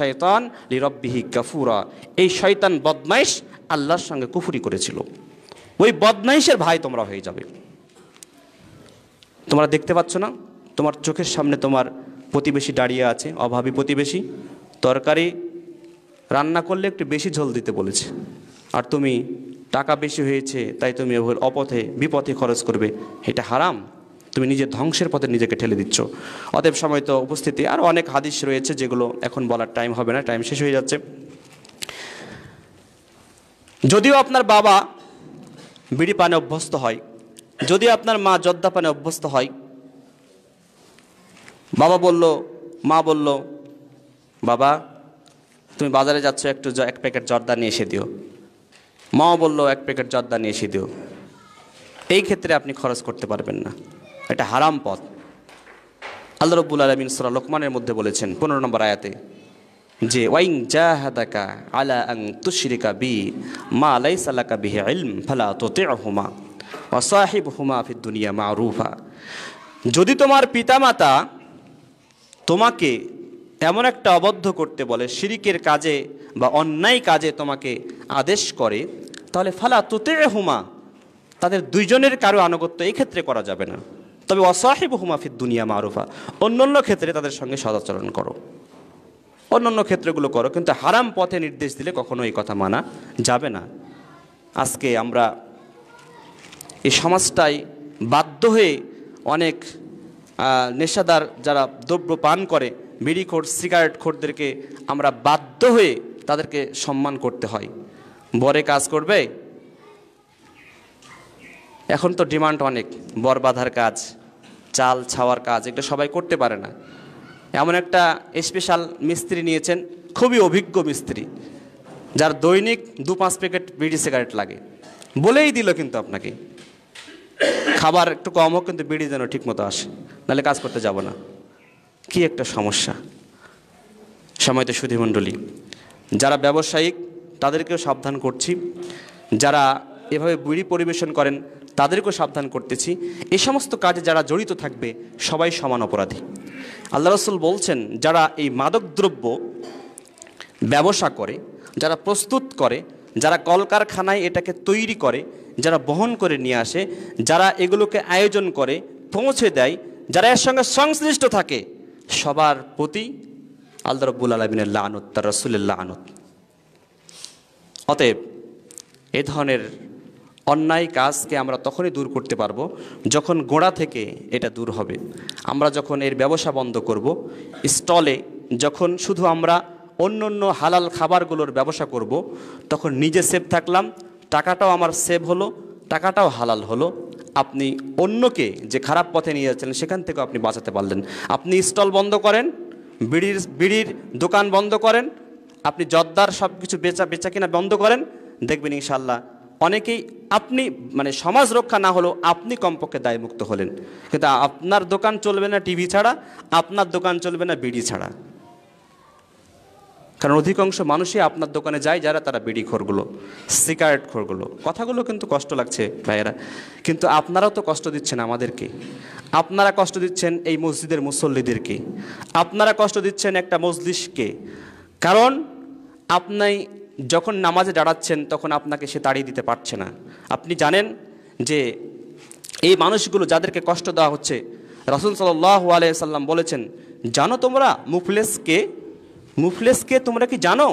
শয়তান লিরব্বিহি গাফুরা এই শয়তান বদমাইশ আল্লাহর সঙ্গে কুফুরি করেছিল ওই বদমাইশের ভাই তোমরা হয়ে যাবে তোমরা দেখতে পাচ্ছ না তোমার চোখের সামনে তোমার প্রতিবেশী দাঁড়িয়ে আছে অভাবী প্রতিবেশী তরকারি রান্না করলে একটু বেশি ঝোল দিতে বলেছে আর তুমি টাকা বেশি হয়েছে তাই তুমি অপথে বিপথে খরচ করবে এটা হারাম তুমি নিজের ধ্বংসের পথে নিজেকে ঠেলে দিচ্ছ অতএব সময় তো উপস্থিতি আর অনেক হাদিস রয়েছে যেগুলো এখন বলার টাইম হবে না টাইম শেষ হয়ে যাচ্ছে যদিও আপনার বাবা বিড়ি পানে অভ্যস্ত হয় যদি আপনার মা জর্দা পানে অভ্যস্ত হয় বাবা বলল মা বলল বাবা তুমি বাজারে যাচ্ছ একটু এক প্যাকেট জর্দা নিয়ে এসে দিও মাও বলল এক প্যাকেট জর্দা নিয়ে এসে দিও এই ক্ষেত্রে আপনি খরচ করতে পারবেন না এটা হারাম পথ আল্লাহ রব্বুল আলমিন সুরা লোকমানের মধ্যে বলেছেন পনেরো নম্বর আয়াতে যে ওয়াইং জাহাদাকা আলা আং তুশিরিকা বি মা আলাই সালাকা বিহে আলম ফালা তোতে হুমা অসাহিব হুমা ফিদ দুনিয়া মা রুফা যদি তোমার পিতামাতা তোমাকে এমন একটা অবদ্ধ করতে বলে শিরিকের কাজে বা অন্যায় কাজে তোমাকে আদেশ করে তাহলে ফালা তুতে হুমা তাদের দুইজনের কারো আনুগত্য এই ক্ষেত্রে করা যাবে না তবে অসাহেব ফির দুনিয়া মারুফা অন্য ক্ষেত্রে তাদের সঙ্গে সদাচরণ করো অন্য অন্য ক্ষেত্রগুলো করো কিন্তু হারাম পথে নির্দেশ দিলে কখনো এই কথা মানা যাবে না আজকে আমরা এই সমাজটাই বাধ্য হয়ে অনেক নেশাদার যারা দ্রব্য পান করে বিড়ি খোর সিগারেট খোরদেরকে আমরা বাধ্য হয়ে তাদেরকে সম্মান করতে হয় বরে কাজ করবে এখন তো ডিমান্ড অনেক বর বাঁধার কাজ চাল ছাওয়ার কাজ এটা সবাই করতে পারে না এমন একটা স্পেশাল মিস্ত্রি নিয়েছেন খুবই অভিজ্ঞ মিস্ত্রি যার দৈনিক দু পাঁচ প্যাকেট বিড়ি সিগারেট লাগে বলেই দিল কিন্তু আপনাকে খাবার একটু কম কিন্তু বিড়ি যেন ঠিকমতো আসে নাহলে কাজ করতে যাব না কি একটা সমস্যা সময়তে সুধীমণ্ডলী যারা ব্যবসায়িক তাদেরকেও সাবধান করছি যারা এভাবে বিড়ি পরিবেশন করেন তাদেরকেও সাবধান করতেছি এ সমস্ত কাজে যারা জড়িত থাকবে সবাই সমান অপরাধী আল্লাহ রসুল বলছেন যারা এই মাদকদ্রব্য ব্যবসা করে যারা প্রস্তুত করে যারা কলকারখানায় এটাকে তৈরি করে যারা বহন করে নিয়ে আসে যারা এগুলোকে আয়োজন করে পৌঁছে দেয় যারা এর সঙ্গে সংশ্লিষ্ট থাকে সবার প্রতি আল্লাহ রব্বুল আলমিনের লানত তার রসুলের আনত অতএব এ ধরনের অন্যায় কাজকে আমরা তখনই দূর করতে পারবো যখন গোড়া থেকে এটা দূর হবে আমরা যখন এর ব্যবসা বন্ধ করব স্টলে যখন শুধু আমরা অন্য অন্য হালাল খাবারগুলোর ব্যবসা করব তখন নিজে সেভ থাকলাম টাকাটাও আমার সেভ হলো টাকাটাও হালাল হলো আপনি অন্যকে যে খারাপ পথে নিয়ে যাচ্ছিলেন সেখান থেকেও আপনি বাঁচাতে পারলেন আপনি স্টল বন্ধ করেন বিড়ির বিড়ির দোকান বন্ধ করেন আপনি জর্দার সব কিছু বেচা বেচা কিনা বন্ধ করেন দেখবেন ইনশাল্লাহ অনেকেই আপনি মানে সমাজ রক্ষা না হলেও আপনি কমপক্ষে দায়মুক্ত হলেন কিন্তু আপনার দোকান চলবে না টিভি ছাড়া আপনার দোকান চলবে না বিড়ি ছাড়া কারণ অধিকাংশ মানুষই আপনার দোকানে যায় যারা তারা বিড়ি খোরগুলো সিগারেট খোরগুলো কথাগুলো কিন্তু কষ্ট লাগছে ভাইয়েরা কিন্তু আপনারাও তো কষ্ট দিচ্ছেন আমাদেরকে আপনারা কষ্ট দিচ্ছেন এই মসজিদের মুসল্লিদেরকে আপনারা কষ্ট দিচ্ছেন একটা মজলিসকে কারণ আপনি যখন নামাজে দাঁড়াচ্ছেন তখন আপনাকে সে তাড়িয়ে দিতে পারছে না আপনি জানেন যে এই মানুষগুলো যাদেরকে কষ্ট দেওয়া হচ্ছে রসুল সাল্লাহ আলিয়া সাল্লাম বলেছেন জানো তোমরা মুফলেসকে মুফলেসকে তোমরা কি জানো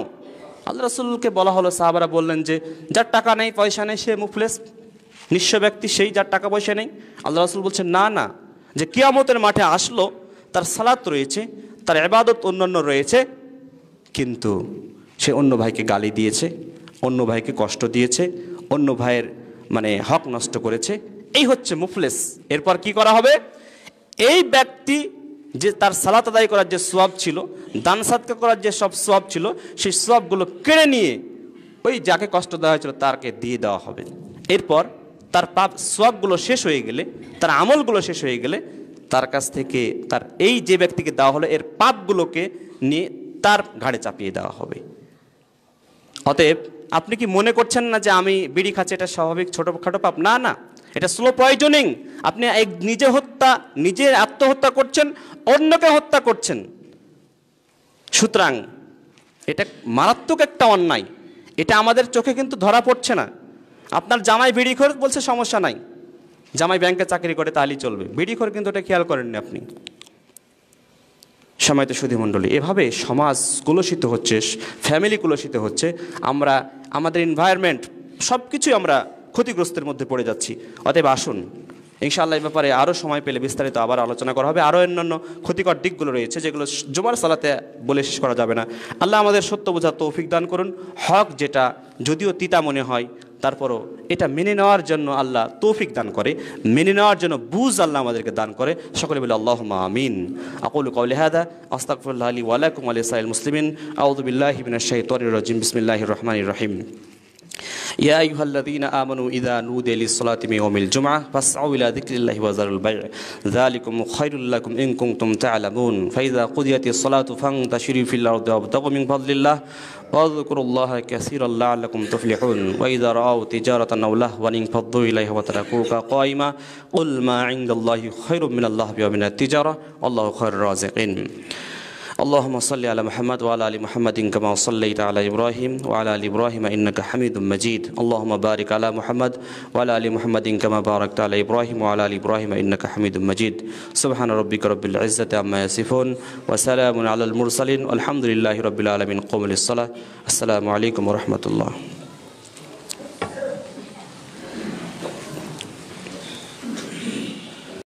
আল্লাহ রসুলকে বলা হলো সাহাবারা বললেন যে যার টাকা নেই পয়সা নেই সে মুফলেস নিঃস্ব ব্যক্তি সেই যার টাকা পয়সা নেই আল্লাহ রসুল বলছেন না না যে কিয়ামতের মাঠে আসলো তার সালাত রয়েছে তার এবাদত অন্যান্য রয়েছে কিন্তু সে অন্য ভাইকে গালি দিয়েছে অন্য ভাইকে কষ্ট দিয়েছে অন্য ভাইয়ের মানে হক নষ্ট করেছে এই হচ্ছে মুফলেস এরপর কি করা হবে এই ব্যক্তি যে তার সালাত আদায় করার যে সোয়াব ছিল দান সাতকা করার যে সব সোয়াব ছিল সেই সোয়াবগুলো কেড়ে নিয়ে ওই যাকে কষ্ট দেওয়া হয়েছিল তারকে দিয়ে দেওয়া হবে এরপর তার পাপ সোয়াবগুলো শেষ হয়ে গেলে তার আমলগুলো শেষ হয়ে গেলে তার কাছ থেকে তার এই যে ব্যক্তিকে দেওয়া হলো এর পাপগুলোকে নিয়ে তার ঘাড়ে চাপিয়ে দেওয়া হবে অতএব আপনি কি মনে করছেন না যে আমি বিড়ি খাচ্ছি এটা স্বাভাবিক ছোটোখাটো পাপ না না এটা স্লো পয়জনিং আপনি এক নিজে হত্যা নিজে আত্মহত্যা করছেন অন্যকে হত্যা করছেন সুতরাং এটা মারাত্মক একটা অন্যায় এটা আমাদের চোখে কিন্তু ধরা পড়ছে না আপনার জামাই বিড়িখোর বলছে সমস্যা নাই জামাই ব্যাংকে চাকরি করে তাহলেই চলবে খর কিন্তু এটা খেয়াল করেননি আপনি সময় সময়ত সুধীমণ্ডলী এভাবে সমাজ কুলসিত হচ্ছে ফ্যামিলি কুলসিত হচ্ছে আমরা আমাদের এনভায়রনমেন্ট সব কিছুই আমরা ক্ষতিগ্রস্তের মধ্যে পড়ে যাচ্ছি অতএব আসুন ইনশাআল্লাহ এই ব্যাপারে আরও সময় পেলে বিস্তারিত আবার আলোচনা করা হবে আরও অন্যান্য ক্ষতিকর দিকগুলো রয়েছে যেগুলো জুমার সালাতে বলে শেষ করা যাবে না আল্লাহ আমাদের সত্য বোঝা তৌফিক দান করুন হক যেটা যদিও তিতা মনে হয় তারপরও এটা মেনে নেওয়ার জন্য আল্লাহ তৌফিক দান করে মেনে নেওয়ার জন্য বুঝ আল্লাহ আমাদেরকে দান করে সকলে বলে আল্লাহ আমিন আকুল কৌলহাদা আস্তাকুল্লাহ আলী ওয়ালাইকুম আলী সাইল মুসলিমিন আউদুল্লাহ শাহিদ তরির রাজিম বিসমিল্লাহ রহমান রহিম يا أيها الذين آمنوا إذا نودي للصلاة من يوم الجمعة فاسعوا إلى ذكر الله وذروا البيع ذلكم خير لكم إن كنتم تعلمون فإذا قضيت الصلاة فانتشروا في الأرض وابتغوا من فضل الله واذكروا الله كثيرا لعلكم تفلحون وإذا رأوا تجارة أو لهوا انفضوا إليها وتركوك قائما قل ما عند الله خير من الله ومن التجارة والله خير الرازقين اللهم صل على محمد وعلى ال محمد كما صليت على ابراهيم وعلى ال ابراهيم انك حميد مجيد اللهم بارك على محمد وعلى ال محمد كما باركت على ابراهيم وعلى ال ابراهيم انك حميد مجيد سبحان ربك رب العزه عما يصفون وسلام على المرسلين والحمد لله رب العالمين قوم للصلاه السلام عليكم ورحمه الله